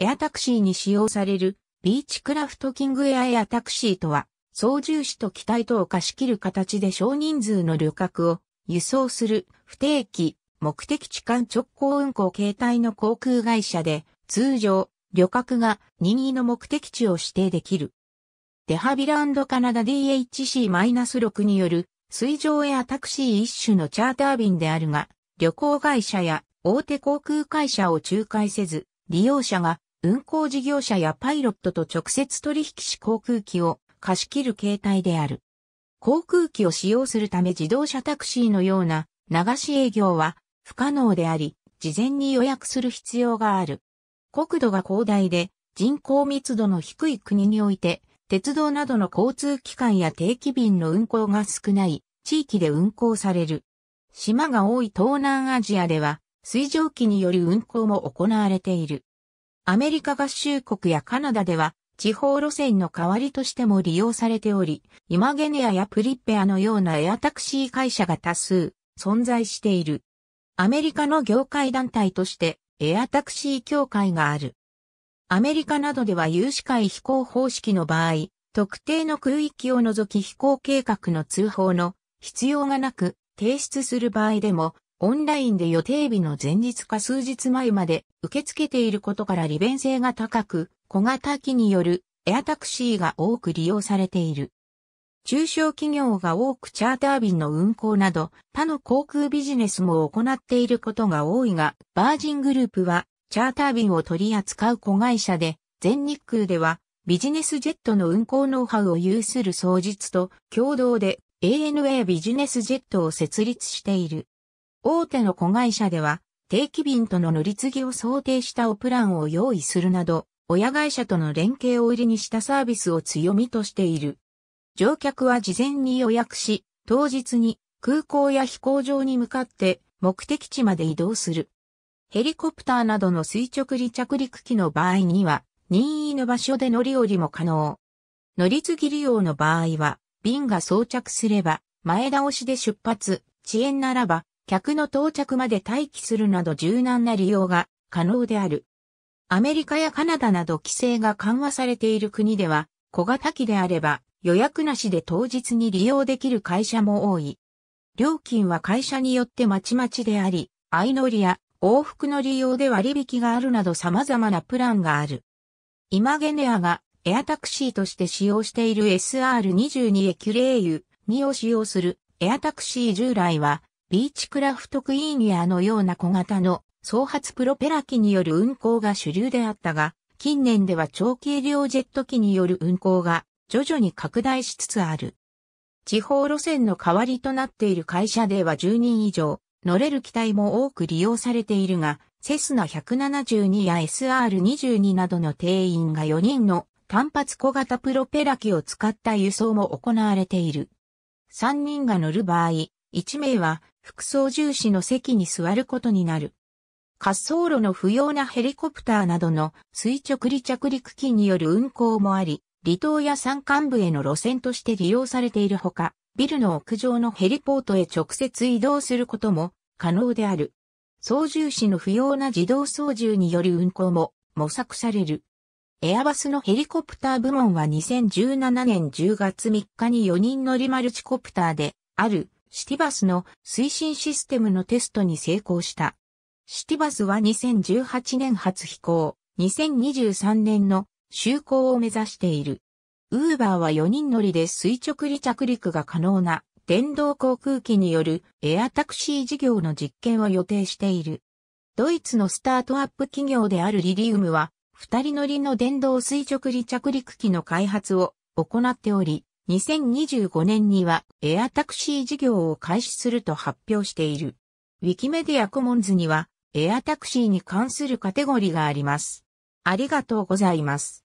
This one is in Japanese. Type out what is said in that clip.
エアタクシーに使用されるビーチクラフトキングエアエアタクシーとは、操縦士と機体とを貸し切る形で少人数の旅客を輸送する不定期目的地間直行運行形態の航空会社で通常旅客が任意の目的地を指定できる。デハビランドカナダ DHC-6 による水上エアタクシー一種のチャーター便であるが、旅行会社や大手航空会社を仲介せず、利用者が運航事業者やパイロットと直接取引し航空機を貸し切る形態である。航空機を使用するため自動車タクシーのような流し営業は不可能であり、事前に予約する必要がある。国土が広大で人口密度の低い国において、鉄道などの交通機関や定期便の運行が少ない地域で運行される。島が多い東南アジアでは、水蒸気による運行も行われている。アメリカ合衆国やカナダでは地方路線の代わりとしても利用されており、イマゲネアやプリッペアのようなエアタクシー会社が多数存在している。アメリカの業界団体としてエアタクシー協会がある。アメリカなどでは有志会飛行方式の場合、特定の空域を除き飛行計画の通報の必要がなく提出する場合でもオンラインで予定日の前日か数日前まで受け付けていることから利便性が高く、小型機によるエアタクシーが多く利用されている。中小企業が多くチャーター便の運航など他の航空ビジネスも行っていることが多いが、バージングループはチャーター便を取り扱う子会社で、全日空ではビジネスジェットの運航ノウハウを有する創実と共同で ANA ビジネスジェットを設立している。大手の子会社では、定期便との乗り継ぎを想定したオプランを用意するなど、親会社との連携を売りにしたサービスを強みとしている。乗客は事前に予約し、当日に空港や飛行場に向かって目的地まで移動する。ヘリコプターなどの垂直離着陸機の場合には、任意の場所で乗り降りも可能。乗り継ぎ利用の場合は、便が装着すれば、前倒しで出発、遅延ならば、客の到着まで待機するなど柔軟な利用が可能である。アメリカやカナダなど規制が緩和されている国では、小型機であれば予約なしで当日に利用できる会社も多い。料金は会社によってまちまちであり、相乗りや往復の利用で割引があるなど様々なプランがある。イマゲネアがエアタクシーとして使用している SR22 エキュレーユ2を使用するエアタクシー従来はビーチクラフトクイーンやのような小型の総発プロペラ機による運航が主流であったが、近年では長軽量ジェット機による運航が徐々に拡大しつつある。地方路線の代わりとなっている会社では10人以上、乗れる機体も多く利用されているが、セスナ172や SR22 などの定員が4人の単発小型プロペラ機を使った輸送も行われている。3人が乗る場合、1名は副操縦士の席に座ることになる。滑走路の不要なヘリコプターなどの垂直離着陸機による運航もあり、離島や山間部への路線として利用されているほか、ビルの屋上のヘリポートへ直接移動することも可能である。操縦士の不要な自動操縦による運航も模索される。エアバスのヘリコプター部門は2017年10月3日に4人乗りマルチコプターであるシティバスの推進システムのテストに成功した。シティバスは2018年初飛行、2023年の就航を目指している。ウーバーは4人乗りで垂直離着陸が可能な電動航空機によるエアタクシー事業の実験を予定している。ドイツのスタートアップ企業であるリリウムは、二人乗りの電動垂直離着陸機の開発を行っており、2025年にはエアタクシー事業を開始すると発表している。ウィキメディアコモンズにはエアタクシーに関するカテゴリーがあります。ありがとうございます。